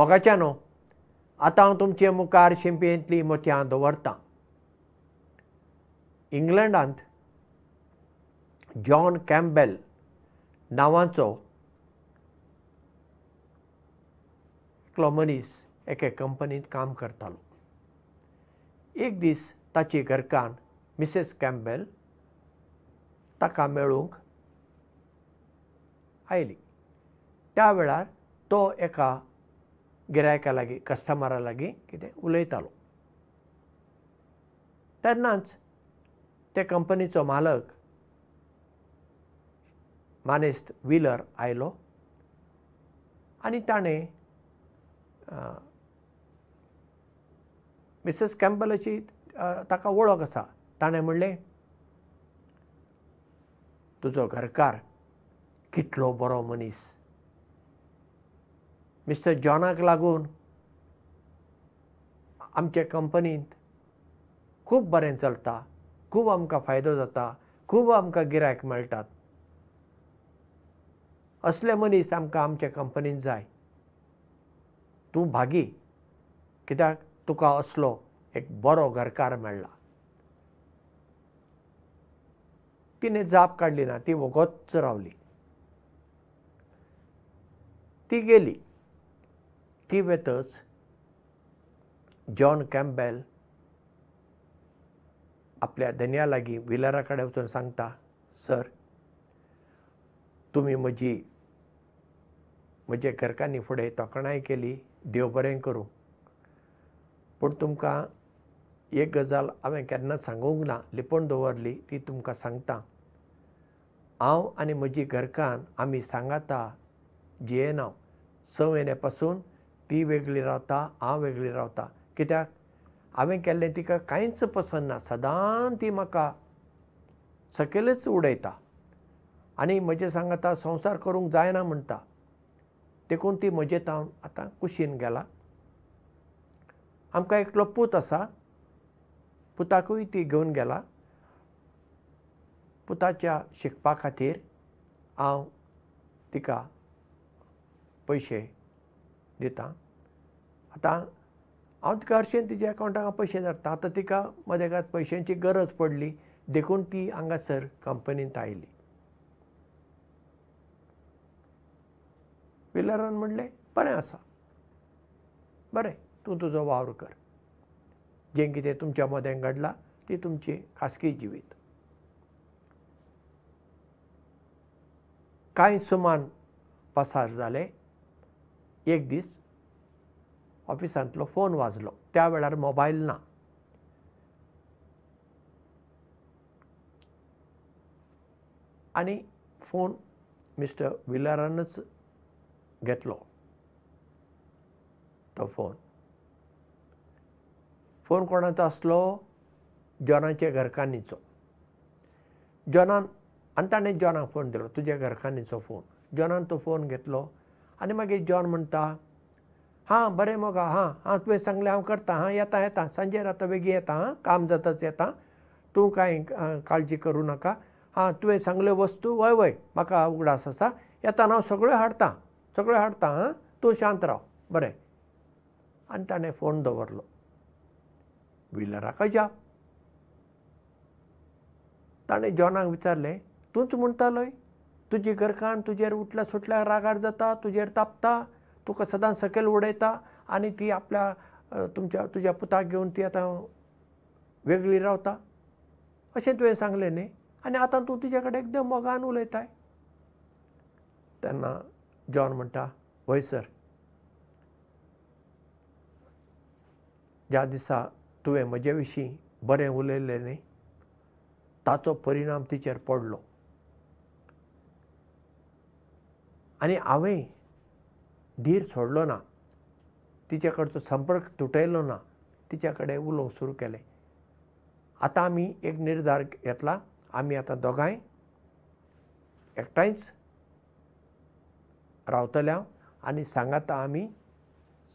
मोगाच्यानो आतां हांव तुमचे मुखार शिंपयेंतली मोतयां दवरतां इंग्लंडांत जॉन कॅम्बेल नांवाचो एकलो मनीस एके कंपनींत काम करतालो एक दीस ताची घरकान मिसेस कॅम्बेल ताका मेळूंक आयली त्या वेळार तो एका गिरायकालागी लागी, कितें उलयतालो तेन्नाच ते कंपनीचो मालक मानेस्त विलर आयलो आनी ताणें मिसेस कॅम्पलाची ताका वळख आसा ताणें म्हणलें तुजो घरकार कितलो बरो मनीस मिस्टर जॉनाक लागून आमच्या कंपनींत खूब बरें चलता खूब आमकां फायदो जाता खूब आमकां गिरायक मेळटात असले मनीस आमकां आमचे कंपनींत जाय तूं भागी कित्याक तुका असलो एक बरो घरकार मेळ्ळा तिणें जाप काडली ना ती वगोच रावली ती गेली ती जॉन कॅम्बेल आपल्या धन्या लागी विलाराकडे वचून सांगता सर तुम्ही म्हजी म्हज्या घरकांनी फुडें तोखणाय केली देव बरें करूं पूण तुमकां एक गजाल हांवें केन्ना सांगूंक ना लिपोवन दवरली ती तुमकां सांगता हांव आनी म्हजी घरकान आमी सांगाता जियेनांव स म्हयने पासून ती वेगळी रावता हांव वेगळी रावता कित्याक हांवें केल्लें तिका कांयच पसंद ना सदां ती म्हाका सकयलच उडयता आनी सांग सांगता संवसार करूंक जायना म्हणटा देखून ती म्हजे तावन आतां कुशीन गेला आमकां एकलो पूत आसा पुताकूय ती घेवन गेला पुताच्या शिकपा खातीर हांव तिका पयशे दिता आतां हांव तिका हरशीं तिच्या अकावंटाक हांव पयशे धाडटा आतां तिका म्हजे घरांत पयशांची गरज पडली देखून ती हांगासर कंपनींत आयली पिलरान म्हणलें बरें आसा बरें तूं तुजो वावर कर जें कितें तुमच्या मदें घडलां ती तुमची खासगी जिवीत कांय सुमान पसार जाले एक दीस ऑफिसांतलो फोन वाजलो त्या वेळार मोबायल ना आनी फोन मिस्टर विलारानच घेतलो तो फोन फोन कोणाचो आसलो जॉनाचे घरकान्नीचो जॉनान आनी ताणें जॉनाक फोन दिलो तुज्या घरकान्नीचो फोन जॉनान तो फोन घेतलो आणि मागीर जॉन म्हणता हां बरे मग हां हां तुम्ही सांगले हा करता हां येता येता संजय आतां बेगीन येता हां काम जाताच येता तू कांय काळजी करू नका हां तुवें सांगले वस्तू वय वय म्हाका उगडास आसा येताना हांव सगळ्यो हाडटा सगळ्यो हाडटा हां तूं शांत राव बरें आनी ताणें फोन दवरलो विलराक अजाप ताणें जॉनाक विचारलें तूंच म्हणटालोय तुझी घरखान तुझ्यावर उठल्या सुटल्या रागार जाता तुजेर तापता तुका सदांच सकयल उडयता आणि ती आपल्या तुमच्या तुझ्या पुताक घेऊन ती आता वेगळी रावता असे तुवें सांगले न्ही आणि आतां तूं तुजे कडेन एकदम मोगान उलयताय त्यांना जॉन म्हणटा हय सर ज्या दिसा तुवें म्हजे विशीं बरें उलयलें न्ही ताचो परिणाम तिचेर पडलो आणि आवे धीर सोडलो ना तिच्याकडचं संपर्क तुटयलो ना तिच्याकडे उलोवंक सुरू केले आता आम्ही एक निर्धार घेतला आम्ही आता दोगांय एकठांयच रावतल्या आणि सांगाता आम्ही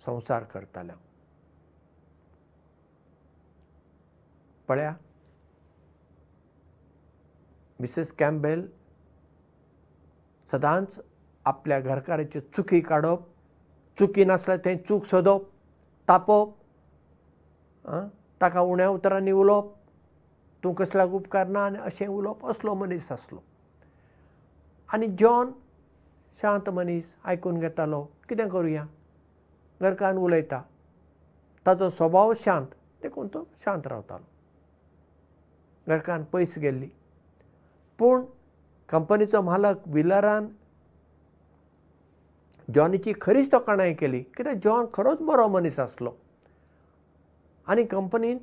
संसार करतल्या पळया मिसेस कॅम्बेल सदांच आपल्या घरकाराची चुकी काढप चुकी नासल्या थंय चूक सोदप तापोवप आं ताका उण्या उतरांनी उलोवप तूं कसल्याक उपकार ना आनी अशें उलोवप असलो मनीस आसलो आनी जॉन शांत मनीस आयकून घेतालो कितें करुया घरकान उलयता ताचो स्वभाव शांत देखून तो शांत रावतालो घरकान पयस गेल्ली पूण कंपनीचो मालक विलरान जॉनीची खरीच तोखणाय केली कित्याक जॉन खरोच बरो मनीस आसलो आनी कंपनींत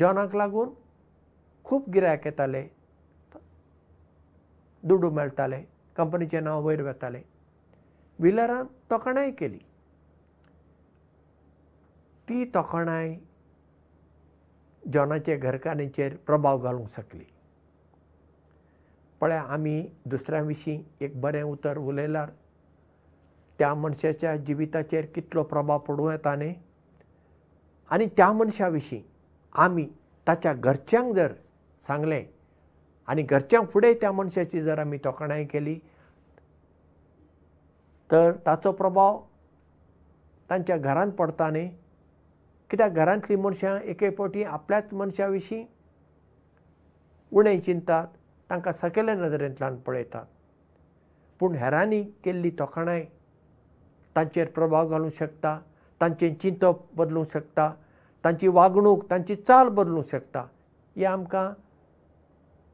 जॉनाक लागून खूब गिरायक येताले दुडू मेळटाले कंपनीचें नांव वयर वेताले विलरान तोखणाय केली ती तोखणाय जॉनाचे घरकान्नीचेर प्रभाव घालूंक शकली पळय आमी दुसऱ्यां विशीं एक बरें उतर उलयल्यार त्या मनशाच्या जिविताचेर कितलो प्रभाव पडूं येता न्ही आनी त्या मनशा विशीं आमी ताच्या घरच्यांक जर सांगले आनी घरच्यांक फुडें त्या मनशाची जर आमी तोखणाय केली तर ताचो प्रभाव तांच्या घरांत पडता न्ही कित्याक घरांतलीं मनशां एके फावटी आपल्याच मनशा विशीं उणें चिंतात तांकां सकयल्या नदरेंतल्यान पळयतात पूण हेरांनी केल्ली तोखणाय तांचेर प्रभाव घालूंक शकता तांचे चिंतप बदलूंक शकता तांची वागणूक तांची चाल बदलूंक शकता हें आमकां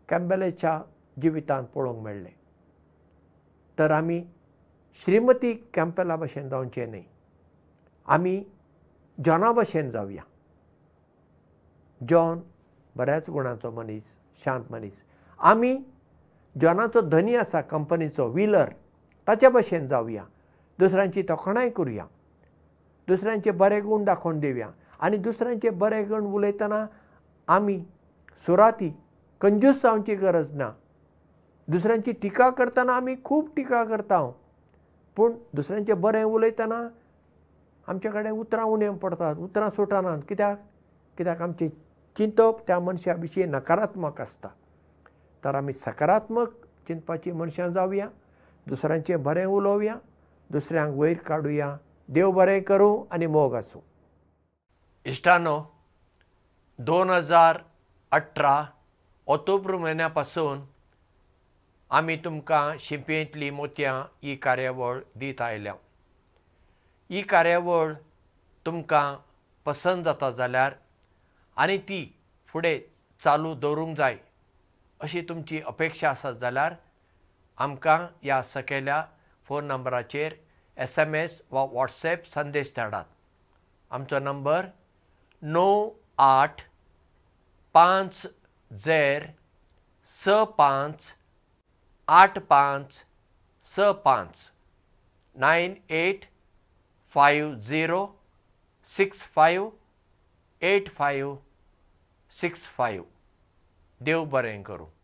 कॅम्बेलेच्या जिवितांत पळोवंक मेळ्ळें तर आमी श्रीमती कॅम्पेला भशेन जावचें न्ही आमी जॉना भशेन जावया जॉन बऱ्याच गुणांचो मनीस शांत मनीस आमी जॉनाचो धनी आसा कंपनीचो व्हिलर ताचे भशेन जावया दुसऱ्यांची तोखणाय करूया दुसऱ्यांचे बरे गुण दाखवून देऊया आणि दुसऱ्यांचे बरे गुण उलयतना आम्ही सुराती कंजूस जावची गरज ना दुसऱ्यांची टीका करतना आम्ही खूप टिका करता पण दुसऱ्यांचे बरे उलयतना आमच्याकडे उतरां उणे पडतात उतरां सुटनात कित्याक कित्याक आमचे चिंतप त्या मनशा विशीं नकारात्मक आसता तर आमी सकारात्मक चिंतपाची मनशां जावया दुसऱ्यांचे बरें उलोवया दुसऱ्यांक वयर काडूया देव बरें करूं आनी मोग आसूं इश्टानो दोन हजार अठरा ऑक्टोबर म्हयन्या पासून आमी तुमकां शिंपेंतलीं मोतयां ही कार्यावळ दीत आयल्या ही कार्यावळ तुमकां पसंद जाता जाल्यार आनी ती फुडें चालू दवरूंक जाय अशी तुमची अपेक्षा आसा जाल्यार आमकां ह्या सकयल्या फोन नंबराचेर एस एम एस वा वॉट्सएप संदेश धाडात आमचो नंबर णव आठ पांच झेर स पांच आठ पांच स पांच nine eight five zero six five eight five six five देव बरें करूं